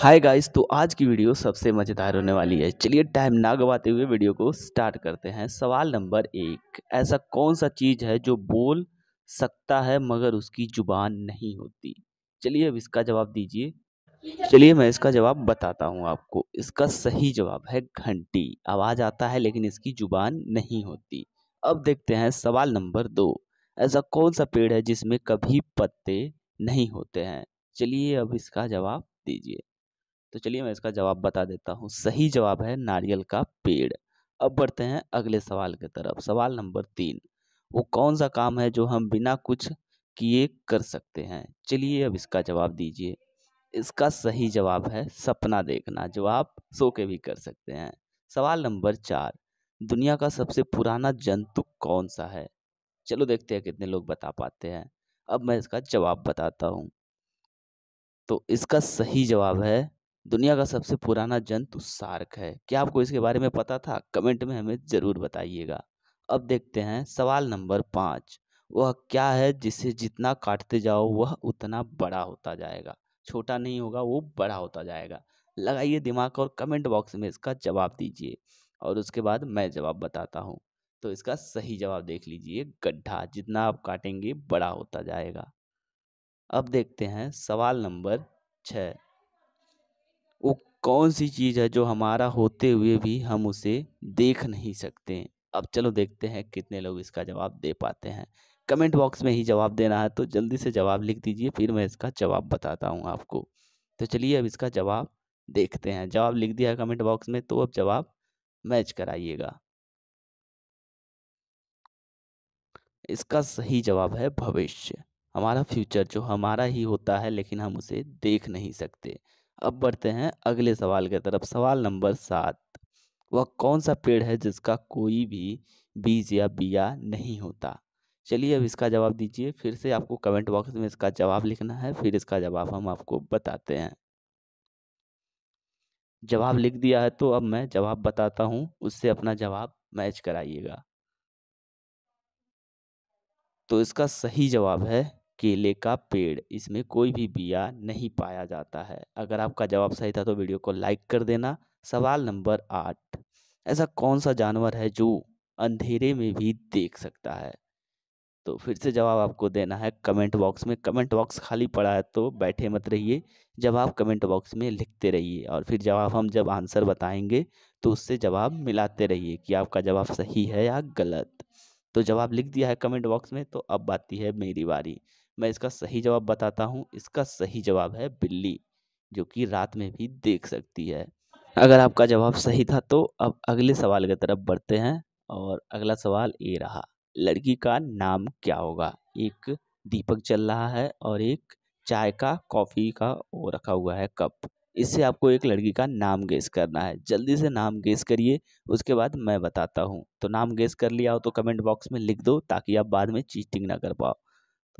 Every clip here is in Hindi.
हाय गाइस तो आज की वीडियो सबसे मज़ेदार होने वाली है चलिए टाइम ना गवाते हुए वीडियो को स्टार्ट करते हैं सवाल नंबर एक ऐसा कौन सा चीज़ है जो बोल सकता है मगर उसकी जुबान नहीं होती चलिए अब इसका जवाब दीजिए चलिए मैं इसका जवाब बताता हूँ आपको इसका सही जवाब है घंटी आवाज़ आता है लेकिन इसकी जुबान नहीं होती अब देखते हैं सवाल नंबर दो ऐसा कौन सा पेड़ है जिसमें कभी पत्ते नहीं होते हैं चलिए अब इसका जवाब दीजिए तो चलिए मैं इसका जवाब बता देता हूँ सही जवाब है नारियल का पेड़ अब बढ़ते हैं अगले सवाल की तरफ सवाल नंबर तीन वो कौन सा काम है जो हम बिना कुछ किए कर सकते हैं चलिए अब इसका जवाब दीजिए इसका सही जवाब है सपना देखना जो आप सो के भी कर सकते हैं सवाल नंबर चार दुनिया का सबसे पुराना जंतु कौन सा है चलो देखते हैं कितने लोग बता पाते हैं अब मैं इसका जवाब बताता हूँ तो इसका सही जवाब है दुनिया का सबसे पुराना जंतु सार्क है क्या आपको इसके बारे में पता था कमेंट में हमें ज़रूर बताइएगा अब देखते हैं सवाल नंबर पाँच वह क्या है जिसे जितना काटते जाओ वह उतना बड़ा होता जाएगा छोटा नहीं होगा वो बड़ा होता जाएगा लगाइए दिमाग और कमेंट बॉक्स में इसका जवाब दीजिए और उसके बाद मैं जवाब बताता हूँ तो इसका सही जवाब देख लीजिए गड्ढा जितना आप काटेंगे बड़ा होता जाएगा अब देखते हैं सवाल नंबर छः वो कौन सी चीज़ है जो हमारा होते हुए भी हम उसे देख नहीं सकते अब चलो देखते हैं कितने लोग इसका जवाब दे पाते हैं कमेंट बॉक्स में ही जवाब देना है तो जल्दी से जवाब लिख दीजिए फिर मैं इसका जवाब बताता हूँ आपको तो चलिए अब इसका जवाब देखते हैं जवाब लिख दिया कमेंट बॉक्स में तो अब जवाब मैच कराइएगा इसका सही जवाब है भविष्य हमारा फ्यूचर जो हमारा ही होता है लेकिन हम उसे देख नहीं सकते अब बढ़ते हैं अगले सवाल की तरफ सवाल नंबर सात वह कौन सा पेड़ है जिसका कोई भी बीज या बिया नहीं होता चलिए अब इसका जवाब दीजिए फिर से आपको कमेंट बॉक्स में इसका जवाब लिखना है फिर इसका जवाब हम आपको बताते हैं जवाब लिख दिया है तो अब मैं जवाब बताता हूँ उससे अपना जवाब मैच कराइएगा तो इसका सही जवाब है केले का पेड़ इसमें कोई भी बिया नहीं पाया जाता है अगर आपका जवाब सही था तो वीडियो को लाइक कर देना सवाल नंबर आठ ऐसा कौन सा जानवर है जो अंधेरे में भी देख सकता है तो फिर से जवाब आपको देना है कमेंट बॉक्स में कमेंट बॉक्स खाली पड़ा है तो बैठे मत रहिए जवाब कमेंट बॉक्स में लिखते रहिए और फिर जवाब हम जब आंसर बताएंगे तो उससे जवाब मिलाते रहिए कि आपका जवाब सही है या गलत तो जवाब लिख दिया है कमेंट बॉक्स में तो अब बात है मेरी बारी मैं इसका सही जवाब बताता हूँ इसका सही जवाब है बिल्ली जो कि रात में भी देख सकती है अगर आपका जवाब सही था तो अब अगले सवाल की तरफ बढ़ते हैं और अगला सवाल ये रहा लड़की का नाम क्या होगा एक दीपक चल रहा है और एक चाय का कॉफ़ी का वो रखा हुआ है कप इससे आपको एक लड़की का नाम गेस करना है जल्दी से नाम गेस करिए उसके बाद मैं बताता हूँ तो नाम गेस कर लिया हो तो कमेंट बॉक्स में लिख दो ताकि आप बाद में चीटिंग ना कर पाओ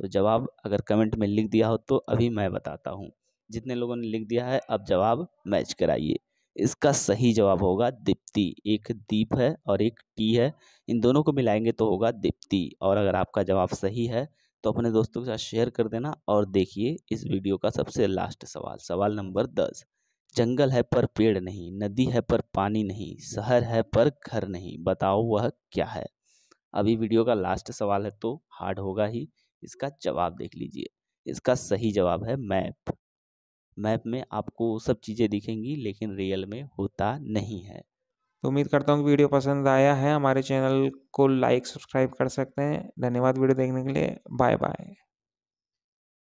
तो जवाब अगर कमेंट में लिख दिया हो तो अभी मैं बताता हूँ जितने लोगों ने लिख दिया है अब जवाब मैच कराइए इसका सही जवाब होगा दीप्ति एक दीप है और एक टी है इन दोनों को मिलाएंगे तो होगा दीप्ति और अगर आपका जवाब सही है तो अपने दोस्तों के साथ शेयर कर देना और देखिए इस वीडियो का सबसे लास्ट सवाल सवाल नंबर दस जंगल है पर पेड़ नहीं नदी है पर पानी नहीं शहर है पर घर नहीं बताओ वह क्या है अभी वीडियो का लास्ट सवाल है तो हार्ड होगा ही इसका जवाब देख लीजिए इसका सही जवाब है मैप मैप में आपको सब चीज़ें दिखेंगी लेकिन रियल में होता नहीं है तो उम्मीद करता हूँ कि वीडियो पसंद आया है हमारे चैनल को लाइक सब्सक्राइब कर सकते हैं धन्यवाद वीडियो देखने के लिए बाय बाय